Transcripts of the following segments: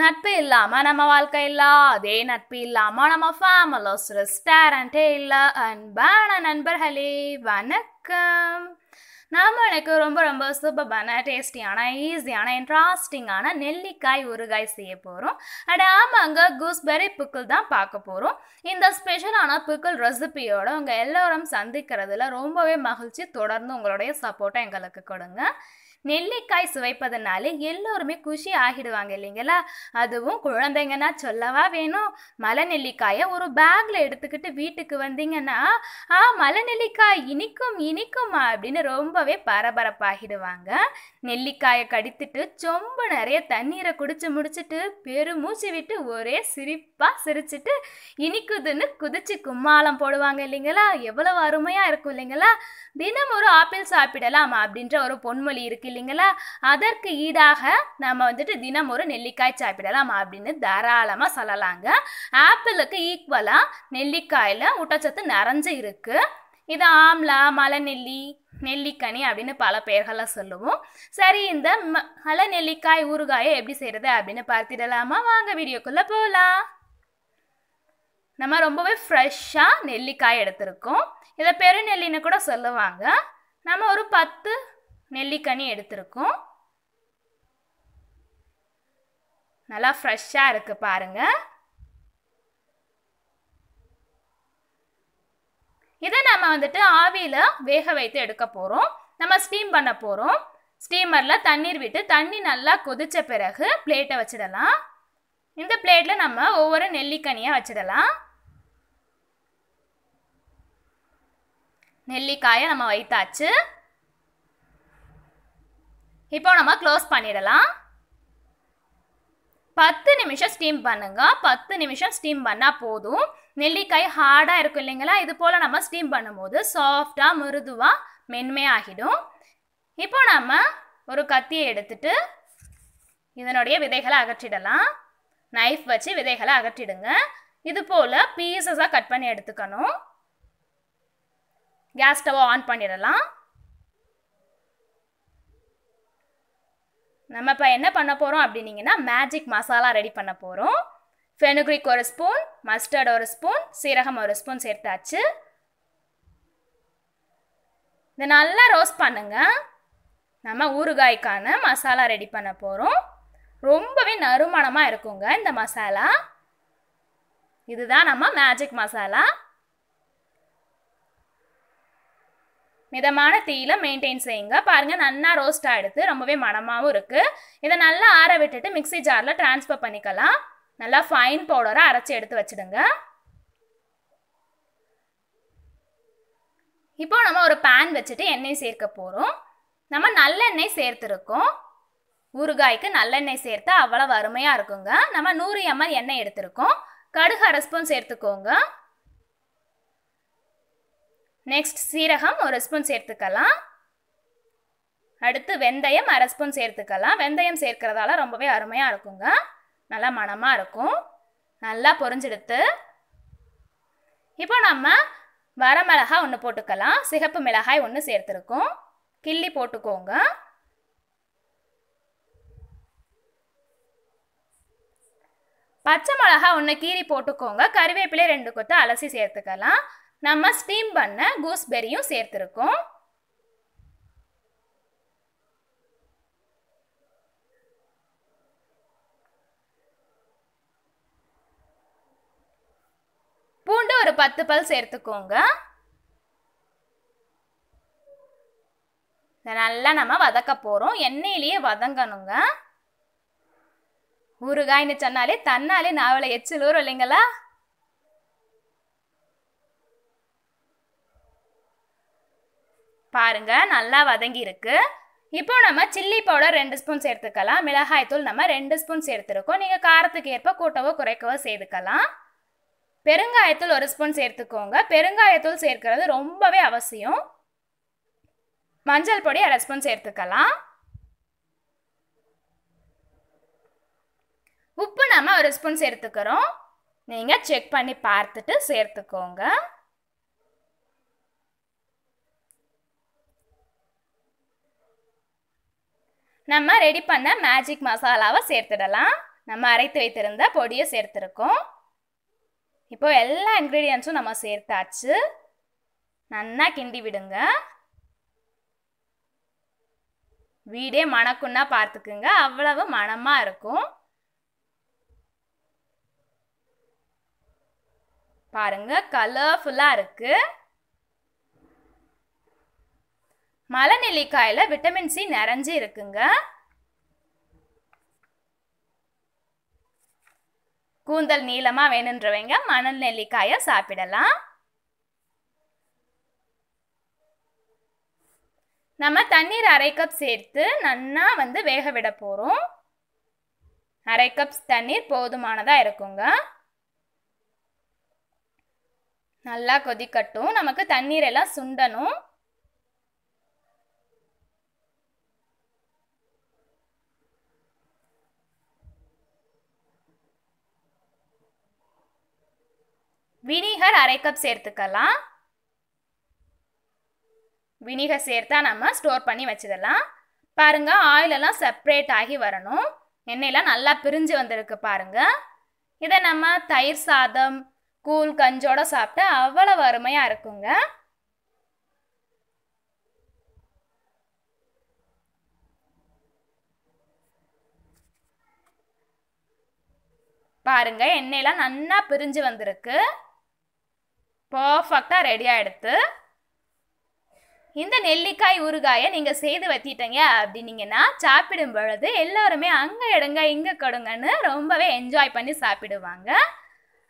நட்பு இல்லாமல் நம்ம வாழ்க்கை இல்ல அதே நட்பு இல்லாமல் நம்ம ஃபேமிலோஸ் ரெஸ்டாரண்ட்டே இல்லை அன்பான நண்பர்களே வணக்கம் நாம் எனக்கு ரொம்ப ரொம்ப சூப்பரான டேஸ்டியான ஈஸியான இன்ட்ராஸ்டிங்கான நெல்லிக்காய் ஊறுகாய் செய்ய போகிறோம் அண்ட் ஆமாங்க கூஸ்பெரி புக்கள் தான் பார்க்க போகிறோம் இந்த ஸ்பெஷலான புக்கள் ரெசிபியோட உங்கள் எல்லோரும் சந்திக்கிறதுல ரொம்பவே மகிழ்ச்சி தொடர்ந்து உங்களுடைய சப்போர்ட்டை எங்களுக்கு கொடுங்க நெல்லிக்காய் சுவைப்பதனாலே எல்லோருமே குஷி ஆகிடுவாங்க இல்லைங்களா அதுவும் குழந்தைங்கன்னா சொல்லவா வேணும் மலை நெல்லிக்காயை ஒரு பேக்ல எடுத்துக்கிட்டு வீட்டுக்கு வந்தீங்கன்னா ஆ மலை நெல்லிக்காய் இனிக்கும் இனிக்குமா அப்படின்னு ரொம்பவே பரபரப்பாகிடுவாங்க நெல்லிக்காயை கடித்துட்டு சொம்ப நிறைய தண்ணீரை குடிச்சு முடிச்சுட்டு பெருமூச்சு விட்டு ஒரே சிரிப்பாக சிரிச்சிட்டு இனிக்குதுன்னு குதிச்சு கும்மாளம் போடுவாங்க இல்லைங்களா எவ்வளவு அருமையாக இருக்கும் இல்லைங்களா தினம் ஒரு ஆப்பிள் சாப்பிடலாம் அப்படின்ற ஒரு பொன்மொழி இருக்கு இல்லைங்களா அதற்கு ஈடாக நம்ம வந்துட்டு தினம் ஒரு நெல்லிக்காய் சாப்பிடலாம் அப்படின்னு தாராளமாக சொல்லலாங்க ஆப்பிளுக்கு ஈக்குவலாக நெல்லிக்காயில ஊட்டச்சத்து நிறைஞ்சு இருக்கு இது ஆம்லா மலைநெல்லி நெல்லிக்கனி அப்படின்னு பல பெயர்களை சொல்லுவோம் சரி இந்த மலை நெல்லிக்காய் ஊறுகாயை எப்படி செய்கிறது அப்படின்னு பார்த்துடலாமா வாங்க வீடியோக்குள்ளே போகலாம் நம்ம ரொம்பவே ஃப்ரெஷ்ஷாக நெல்லிக்காய் எடுத்திருக்கோம் இதை பெருநெல்லின்னு கூட சொல்லுவாங்க நம்ம ஒரு பத்து நெல்லிக்கனி எடுத்திருக்கோம் நல்லா ஃப்ரெஷ்ஷாக இருக்குது பாருங்கள் இதை நம்ம வந்துட்டு ஆவியில் வேக வைத்து எடுக்க போகிறோம் நம்ம ஸ்டீம் பண்ண போகிறோம் ஸ்டீமரில் தண்ணீர் விட்டு தண்ணி நல்லா கொதித்த பிறகு பிளேட்டை வச்சிடலாம் இந்த பிளேட்டில் நம்ம ஒவ்வொரு நெல்லிக்கனியாக வச்சிடலாம் நெல்லிக்காயை நம்ம வைத்தாச்சு இப்போ நம்ம க்ளோஸ் பண்ணிடலாம் பத்து நிமிஷம் ஸ்டீம் பண்ணுங்க பத்து நிமிஷம் ஸ்டீம் பண்ணால் போதும் நெல்லிக்காய் ஹார்டாக இருக்கும் இல்லைங்களா இது போல் நம்ம ஸ்டீம் பண்ணும்போது சாஃப்டாக மிருதுவாக மென்மையாகிடும் இப்போ நம்ம ஒரு கத்தியை எடுத்துட்டு இதனுடைய விதைகளை அகற்றிடலாம் நைஃப் வச்சு விதைகளை அகற்றிடுங்க இது போல் பீசஸாக கட் பண்ணி எடுத்துக்கணும் கேஸ் ஸ்டவ் ஆன் பண்ணிடலாம் நம்ம இப்போ என்ன பண்ண போகிறோம் அப்படின்னீங்கன்னா மேஜிக் மசாலா ரெடி பண்ண போகிறோம் ஃபெனுக்ரிக் ஒரு ஸ்பூன் மஸ்டர்ட் ஒரு ஸ்பூன் சீரகம் ஒரு ஸ்பூன் சேர்த்தாச்சு இதை நல்லா ரோஸ்ட் பண்ணுங்க நம்ம ஊறுகாய்க்கான மசாலா ரெடி பண்ண போகிறோம் ரொம்பவே நறுமணமாக இருக்குங்க இந்த மசாலா இதுதான் நம்ம மேஜிக் மசாலா மிதமான தீயில மெயின்டைன் செய்யுங்க பாருங்கள் நல்லா ரோஸ்ட் ஆகிடுது ரொம்பவே மனமாகவும் இருக்குது இதை நல்லா ஆற விட்டுட்டு மிக்சி ஜாரில் டிரான்ஸ்ஃபர் பண்ணிக்கலாம் நல்லா ஃபைன் பவுடராக அரைச்சி எடுத்து வச்சுடுங்க இப்போ நம்ம ஒரு பேன் வச்சுட்டு எண்ணெய் சேர்க்க போகிறோம் நம்ம நல்லெண்ணெய் சேர்த்துருக்கோம் ஊறுகாய்க்கு நல்லெண்ணெய் சேர்த்தா அவ்வளோ வறுமையாக இருக்குங்க நம்ம நூறு எம்எல் எண்ணெய் எடுத்திருக்கோம் கடுகு அரை ஸ்பூன் சேர்த்துக்கோங்க நெக்ஸ்ட் சீரகம் ஒரு ஸ்பூன் சேர்த்துக்கலாம் அடுத்து வெந்தயம் அரை ஸ்பூன் சேர்த்துக்கலாம் வெந்தயம் சேர்க்கிறதால ரொம்பவே அருமையாக இருக்குங்க நல்லா மணமாக இருக்கும் நல்லா பொறிஞ்செடுத்து இப்போ நம்ம வரமிளகாய் ஒன்று போட்டுக்கலாம் சிகப்பு மிளகாய் ஒன்று சேர்த்துருக்கோம் கிள்ளி போட்டுக்கோங்க பச்சை மிளகா ஒன்று கீரி போட்டுக்கோங்க கருவேப்பிலே ரெண்டு கொத்து அலசி சேர்த்துக்கலாம் நம்ம ஸ்டீம் பண்ண கூஸ்பெரியும் சேர்த்துருக்கோம் பூண்டு ஒரு பத்து பல் சேர்த்துக்கோங்க நல்லா நம்ம வதக்க போகிறோம் எண்ணெயிலேயே வதங்கணுங்க ஊறுகாய்னு சொன்னாலே தன்னாலே நாவலை எச்சில் ஊறும் இல்லைங்களா பாருங்கள் நல்லா வதங்கியிருக்கு இப்போ நம்ம சில்லி பவுடர் ரெண்டு ஸ்பூன் சேர்த்துக்கலாம் மிளகாய் தூள் நம்ம ரெண்டு ஸ்பூன் சேர்த்துருக்கோம் நீங்கள் காரத்துக்கு ஏற்ப கூட்டவோ குறைக்கவோ சேர்த்துக்கலாம் பெருங்காயத்தூள் ஒரு ஸ்பூன் சேர்த்துக்கோங்க பெருங்காயத்தூள் சேர்க்கிறது ரொம்பவே அவசியம் மஞ்சள் பொடி அரை ஸ்பூன் சேர்த்துக்கலாம் உப்பு நம்ம ஒரு ஸ்பூன் சேர்த்துக்கிறோம் நீங்கள் செக் பண்ணி பார்த்துட்டு சேர்த்துக்கோங்க நம்ம ரெடி பண்ண மேஜிக் மசாலாவை சேர்த்துடலாம் நம்ம அரைத்து வைத்திருந்த பொடியை சேர்த்துருக்கோம் இப்போ எல்லா இன்க்ரீடியன்ஸும் நம்ம சேர்த்தாச்சு நல்லா கிண்டி விடுங்க வீடே மணக்குன்னா பார்த்துக்குங்க அவ்வளவு மணமாக இருக்கும் பாருங்க கலர்ஃபுல்லாக இருக்குது மலை நெல்லிக்காயில் விட்டமின் சி நிறைஞ்சு இருக்குங்க கூந்தல் நீளமாக வேணுன்றவங்க மணல் நெல்லிக்காயை சாப்பிடலாம் நம்ம தண்ணீர் அரை கப் சேர்த்து நன்னா வந்து வேக விட போகிறோம் அரை கப் தண்ணீர் போதுமானதாக இருக்குங்க நல்லா கொதிக்கட்டும் நமக்கு தண்ணீர் எல்லாம் சுண்டணும் வினிகர் அரை கப் சேர்த்துக்கலாம் வினிகர் சேர்த்தா நம்ம ஸ்டோர் பண்ணி வச்சுக்கலாம் பாருங்கள் ஆயிலெல்லாம் செப்ரேட் ஆகி வரணும் எண்ணெயெல்லாம் நல்லா பிரிஞ்சு வந்திருக்கு பாருங்க இதை நம்ம தயிர் சாதம் கூழ் கஞ்சோட சாப்பிட்டா அவ்வளோ அருமையாக இருக்குங்க பாருங்க எண்ணெயெல்லாம் நல்லா பிரிஞ்சு வந்திருக்கு பர்ஃபெக்டாக ரெடியாக எடுத்து இந்த நெல்லிக்காய் ஊறுகாயை நீங்கள் செய்து வத்திட்டீங்க அப்படின்னீங்கன்னா சாப்பிடும் பொழுது எல்லோருமே அங்கே எடுங்க இங்கே கொடுங்கன்னு ரொம்பவே என்ஜாய் பண்ணி சாப்பிடுவாங்க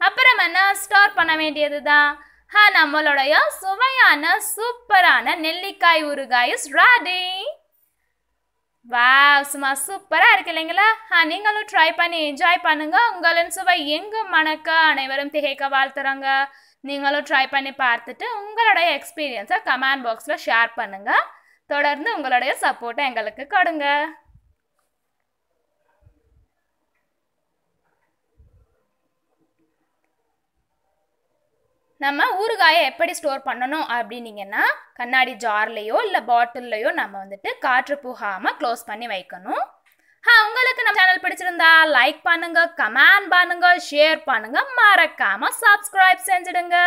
அப்புறம் என்ன ஸ்டோர் பண்ண வேண்டியது தான் நம்மளுடைய சுவையான சூப்பரான நெல்லிக்காய் ஊறுகாய் ஸ்ராடி வா சும்மா சூப்பராக இருக்கு இல்லைங்களா நீங்களும் ட்ரை பண்ணி என்ஜாய் பண்ணுங்க உங்களின் சுவை எங்கும் மணக்க அனைவரும் திகைக்க வாழ்த்துறாங்க நீங்களும் ட்ரை பண்ணி பார்த்துட்டு உங்களுடைய எக்ஸ்பீரியன்ஸை கமெண்ட் பாக்ஸில் ஷேர் பண்ணுங்கள் தொடர்ந்து உங்களுடைய சப்போர்ட்டை எங்களுக்கு கொடுங்க நம்ம ஊறுகாயை எப்படி ஸ்டோர் பண்ணணும் அப்படின்னீங்கன்னா கண்ணாடி ஜார்லேயோ இல்லை பாட்டில்லையோ நம்ம வந்துட்டு காற்று புகாமல் க்ளோஸ் பண்ணி வைக்கணும் உங்களுக்கு நம்ம சேனல் பிடிச்சிருந்தா லைக் பண்ணுங்க கமெண்ட் பண்ணுங்க ஷேர் பண்ணுங்க மறக்காம சப்ஸ்கிரைப் செஞ்சிடுங்க